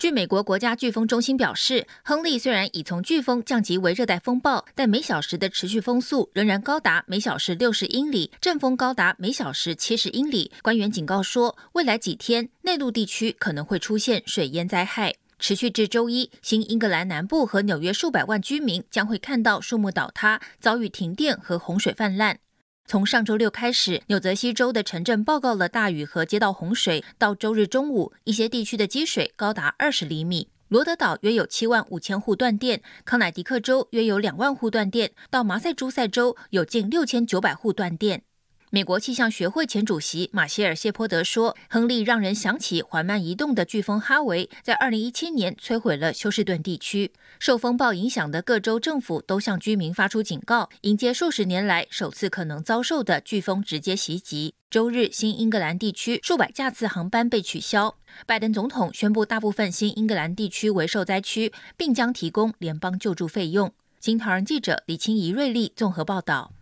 据美国国家飓风中心表示，亨利虽然已从飓风降级为热带风暴，但每小时的持续风速仍然高达每小时六十英里，阵风高达每小时七十英里。官员警告说，未来几天内陆地区可能会出现水淹灾害，持续至周一。新英格兰南部和纽约数百万居民将会看到树木倒塌、遭遇停电和洪水泛滥。从上周六开始，纽泽西州的城镇报告了大雨和街道洪水。到周日中午，一些地区的积水高达二十厘米。罗德岛约有七万五千户断电，康乃狄克州约有两万户断电，到马赛诸塞州有近六千九百户断电。美国气象学会前主席马歇尔·谢泼德说：“亨利让人想起缓慢移动的飓风哈维，在二零一七年摧毁了休斯顿地区。受风暴影响的各州政府都向居民发出警告，迎接数十年来首次可能遭受的飓风直接袭击。”周日，新英格兰地区数百架次航班被取消。拜登总统宣布大部分新英格兰地区为受灾区，并将提供联邦救助费用。《经唐人》记者李清怡、瑞丽综合报道。